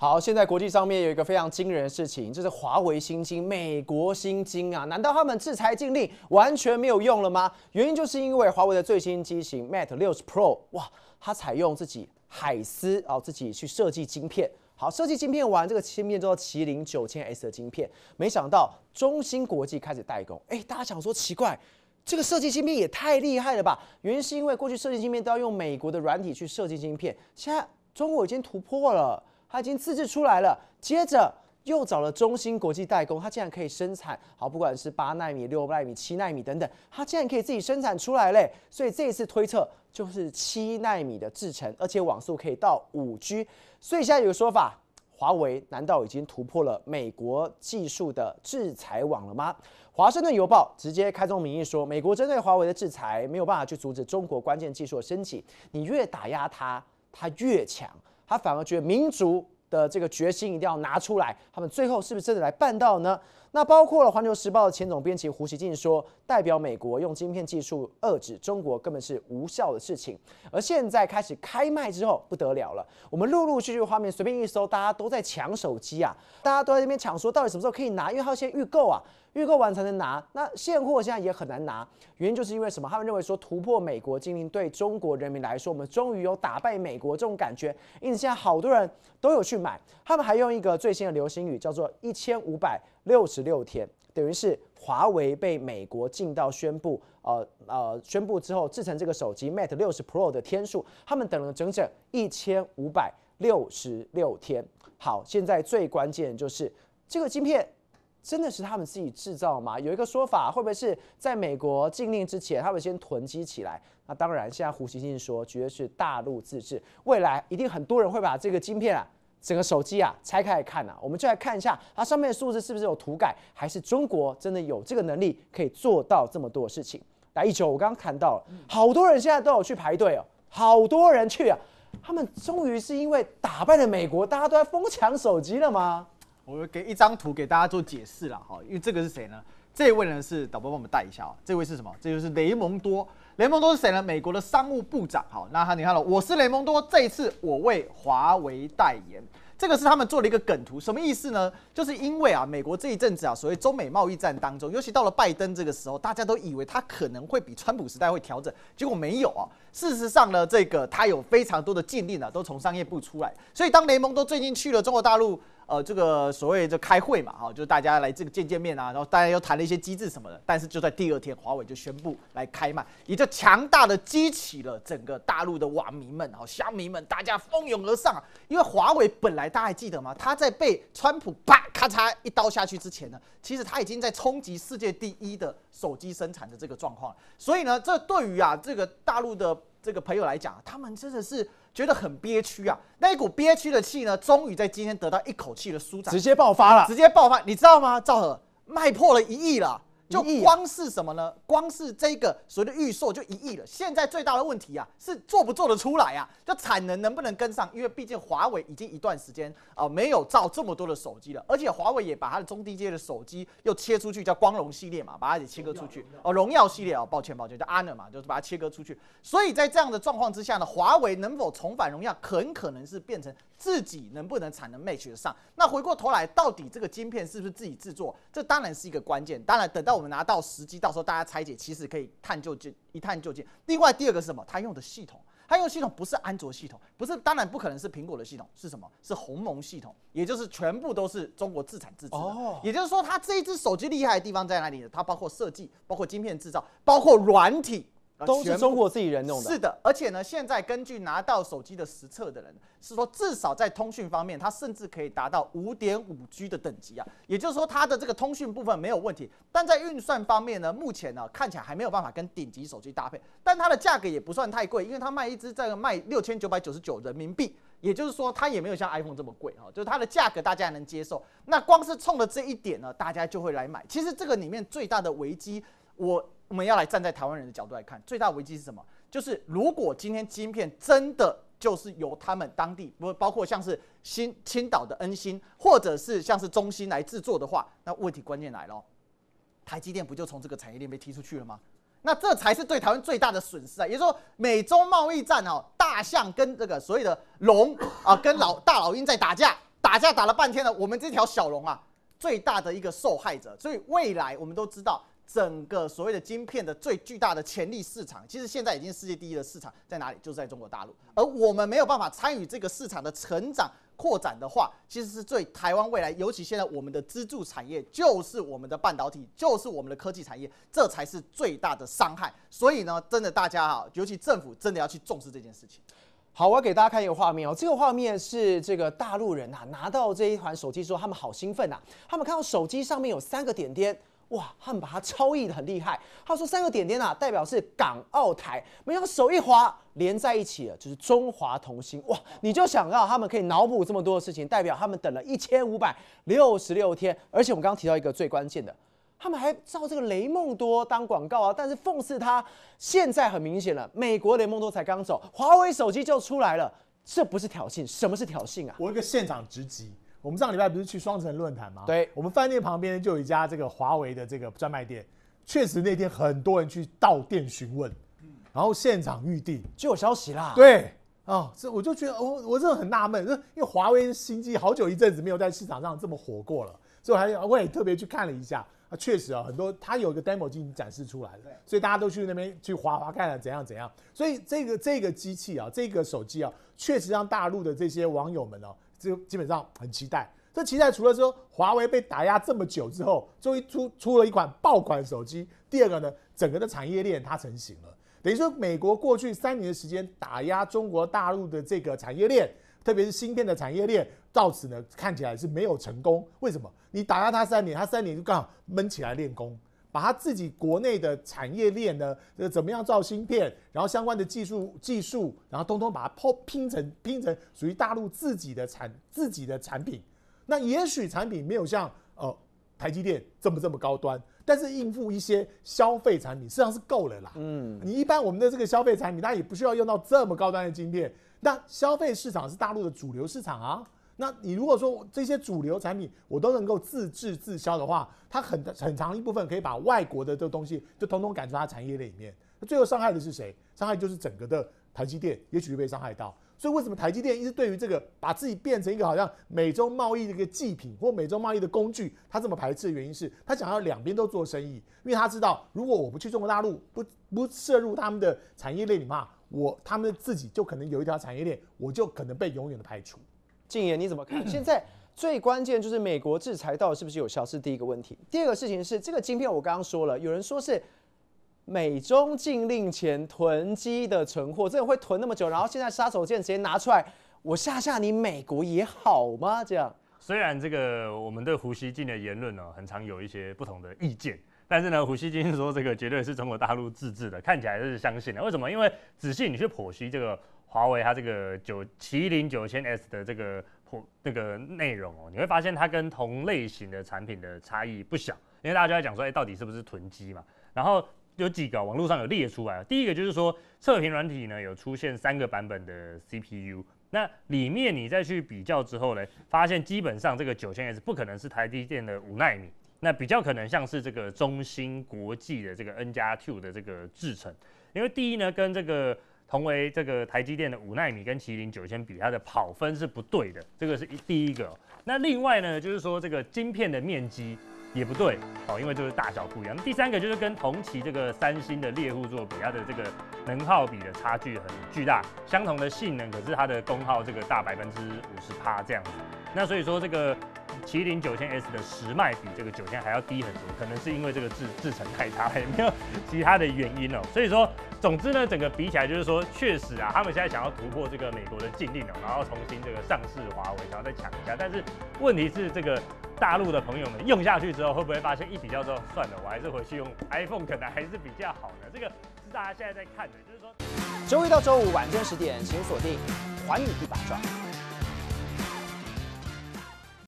好，现在国际上面有一个非常惊人的事情，就是华为新晶、美国新晶啊，难道他们制裁禁令完全没有用了吗？原因就是因为华为的最新机型 Mate 六十 Pro，哇，它采用自己海思啊，自己去设计晶片。好，设计晶片完，这个芯片叫做麒麟九千 S 的晶片。没想到中芯国际开始代工。哎，大家想说奇怪，这个设计晶片也太厉害了吧？原因是因为过去设计晶片都要用美国的软体去设计晶片，现在中国已经突破了。它已经自制出来了，接着又找了中芯国际代工，它竟然可以生产好，不管是八纳米、六纳米、七纳米等等，它竟然可以自己生产出来嘞。所以这一次推测就是七纳米的制程，而且网速可以到五 G。所以现在有个说法，华为难道已经突破了美国技术的制裁网了吗？华盛顿邮报直接开宗明义说，美国针对华为的制裁没有办法去阻止中国关键技术的升级，你越打压它，它越强。他反而觉得民族的这个决心一定要拿出来，他们最后是不是真的来办到呢？那包括了《环球时报》的前总编辑胡锡进说，代表美国用芯片技术遏制中国根本是无效的事情。而现在开始开卖之后不得了了，我们陆陆续续画面随便一搜，大家都在抢手机啊，大家都在那边抢，说到底什么时候可以拿？因为还要先预购啊，预购完才能拿。那现货现在也很难拿，原因就是因为什么？他们认为说突破美国禁令，对中国人民来说，我们终于有打败美国这种感觉，因此现在好多人都有去买。他们还用一个最新的流行语叫做“一千五百”。六十六天，等于是华为被美国禁到宣布，呃呃，宣布之后制成这个手机 Mate 六十 Pro 的天数，他们等了整整一千五百六十六天。好，现在最关键就是这个晶片真的是他们自己制造吗？有一个说法，会不会是在美国禁令之前，他们先囤积起来？那当然，现在胡锡进说，绝对是大陆自制，未来一定很多人会把这个晶片啊。整个手机啊拆开来看呢，我们就来看一下它上面的数字是不是有涂改，还是中国真的有这个能力可以做到这么多事情？来，一九我刚刚看到了，好多人现在都有去排队哦，好多人去啊，他们终于是因为打败了美国，大家都在疯抢手机了吗？我给一张图给大家做解释了哈，因为这个是谁呢？这位呢是导播帮我们带一下啊，这位是什么？这就是雷蒙多，雷蒙多是谁呢？美国的商务部长。好，那他你看了，我是雷蒙多，这一次我为华为代言，这个是他们做了一个梗图，什么意思呢？就是因为啊，美国这一阵子啊，所谓中美贸易战当中，尤其到了拜登这个时候，大家都以为他可能会比川普时代会调整，结果没有啊。事实上呢，这个他有非常多的禁令啊，都从商业部出来，所以当雷蒙多最近去了中国大陆。呃，这个所谓的开会嘛，哈，就大家来这个见见面啊，然后大家又谈了一些机制什么的。但是就在第二天，华为就宣布来开卖，也就强大的激起了整个大陆的网民们、哈乡民们，大家蜂拥而上。因为华为本来大家还记得吗？他在被川普啪咔嚓一刀下去之前呢，其实他已经在冲击世界第一的手机生产的这个状况。所以呢，这对于啊这个大陆的这个朋友来讲，他们真的是。觉得很憋屈啊！那一股憋屈的气呢，终于在今天得到一口气的舒展，直接爆发了，直接爆发！你知道吗？赵和卖破了一亿了。就光是什么呢？光是这个所谓的预售就一亿了。现在最大的问题啊，是做不做得出来啊？就产能能不能跟上？因为毕竟华为已经一段时间啊没有造这么多的手机了，而且华为也把它的中低阶的手机又切出去，叫光荣系列嘛，把它给切割出去。哦，荣耀系列啊，抱歉抱歉，叫安 ner 嘛，就是把它切割出去。所以在这样的状况之下呢，华为能否重返荣耀，很可能是变成自己能不能产能 match 得上。那回过头来，到底这个晶片是不是自己制作？这当然是一个关键。当然等到。我们拿到时机，到时候大家拆解，其实可以探就进一探究竟。另外第二个是什么？他用的系统，他用系统不是安卓系统，不是，当然不可能是苹果的系统，是什么？是鸿蒙系统，也就是全部都是中国自产自销。也就是说，他这一只手机厉害的地方在哪里？它包括设计，包括晶片制造，包括软体。都是中国自己人弄的，是的，而且呢，现在根据拿到手机的实测的人是说，至少在通讯方面，它甚至可以达到五点五 G 的等级啊，也就是说它的这个通讯部分没有问题。但在运算方面呢，目前呢看起来还没有办法跟顶级手机搭配。但它的价格也不算太贵，因为它卖一只这个卖六千九百九十九人民币，也就是说它也没有像 iPhone 这么贵啊，就它的价格大家能接受。那光是冲了这一点呢，大家就会来买。其实这个里面最大的危机我。我们要来站在台湾人的角度来看，最大危机是什么？就是如果今天晶片真的就是由他们当地不包括像是新青岛的恩新或者是像是中芯来制作的话，那问题关键来了，台积电不就从这个产业链被踢出去了吗？那这才是对台湾最大的损失啊！也就是说，美中贸易战哦，大象跟这个所谓的龙啊，跟老大老鹰在打架，打架打了半天了，我们这条小龙啊，最大的一个受害者。所以未来我们都知道。整个所谓的晶片的最巨大的潜力市场，其实现在已经世界第一的市场在哪里？就是在中国大陆。而我们没有办法参与这个市场的成长扩展的话，其实是最台湾未来，尤其现在我们的支柱产业就是我们的半导体，就是我们的科技产业，这才是最大的伤害。所以呢，真的大家啊，尤其政府真的要去重视这件事情。好，我要给大家看一个画面哦。这个画面是这个大陆人啊拿到这一款手机之后，他们好兴奋呐！他们看到手机上面有三个点点。哇，他们把它超译的很厉害。他说三个点点呐，代表是港澳台，没有手一滑连在一起了，就是中华同心。哇，你就想到他们可以脑补这么多的事情，代表他们等了一千五百六十六天。而且我们刚刚提到一个最关键的，他们还照这个雷蒙多当广告啊。但是讽刺他现在很明显了，美国雷蒙多才刚走，华为手机就出来了，这不是挑衅？什么是挑衅啊？我一个现场直击。我们上礼拜不是去双城论坛吗？对，我们饭店旁边就有一家这个华为的这个专卖店，确实那天很多人去到店询问，然后现场预订就有消息啦。对啊，这我就觉得我我真的很纳闷，因为华为新机好久一阵子没有在市场上这么火过了，所以我还我也特别去看了一下，确实啊，很多它有个 demo 已行展示出来的，所以大家都去那边去划划看怎样怎样。所以这个这个机器啊，这个手机啊，确实让大陆的这些网友们哦。就基本上很期待，这期待除了说华为被打压这么久之后，终于出出了一款爆款手机。第二个呢，整个的产业链它成型了，等于说美国过去三年的时间打压中国大陆的这个产业链，特别是芯片的产业链，到此呢看起来是没有成功。为什么？你打压它三年，它三年就刚好闷起来练功。把他自己国内的产业链呢，呃，怎么样造芯片，然后相关的技术技术，然后通通把它抛拼成拼成属于大陆自己的产自己的产品。那也许产品没有像呃台积电这么这么高端，但是应付一些消费产品实际上是够了啦。嗯，你一般我们的这个消费产品，它也不需要用到这么高端的芯片。那消费市场是大陆的主流市场啊。那你如果说这些主流产品我都能够自制自销的话，它很很长一部分可以把外国的这个东西就通通赶出它产业链里面。那最后伤害的是谁？伤害就是整个的台积电，也许被伤害到。所以为什么台积电一直对于这个把自己变成一个好像美洲贸易的一个祭品或美洲贸易的工具，它这么排斥的原因是，它想要两边都做生意。因为他知道，如果我不去中国大陆，不不涉入他们的产业链里面，我他们自己就可能有一条产业链，我就可能被永远的排除。静言，你怎么看？现在最关键就是美国制裁到底是不是有效，是第一个问题。第二个事情是这个晶片，我刚刚说了，有人说是美中禁令前囤积的存货，这个会囤那么久？然后现在杀手锏直接拿出来，我吓吓你，美国也好吗？这样。虽然这个我们对胡锡进的言论呢，很常有一些不同的意见，但是呢，胡锡进说这个绝对是中国大陆自制的，看起来是相信的。为什么？因为仔细你去剖析这个。华为它这个九麒麟九千 S 的这个那个内容哦，你会发现它跟同类型的产品的差异不小。因为大家就在讲说，哎，到底是不是囤积嘛？然后有几个网络上有列出来，第一个就是说，测评软体呢有出现三个版本的 CPU，那里面你再去比较之后呢，发现基本上这个九千 S 不可能是台积电的五纳米，那比较可能像是这个中芯国际的这个 N 加 Two 的这个制程，因为第一呢，跟这个。同为这个台积电的五纳米跟麒麟九千比，它的跑分是不对的，这个是第一个。那另外呢，就是说这个晶片的面积也不对哦，因为就是大小不一样。第三个就是跟同期这个三星的猎户座比，它的这个能耗比的差距很巨大，相同的性能可是它的功耗这个大百分之五十趴这样子。那所以说这个。麒麟九千 S 的时脉比这个九千还要低很多，可能是因为这个制制成太差，也没有其他的原因哦。所以说，总之呢，整个比起来就是说，确实啊，他们现在想要突破这个美国的禁令哦，然后重新这个上市华为，想要再抢一下。但是问题是，这个大陆的朋友们用下去之后，会不会发现一比较之后，算了，我还是回去用 iPhone，可能还是比较好的。这个是大家现在在看的，就是说，周一到周五晚间十点，请锁定《还你一把抓》。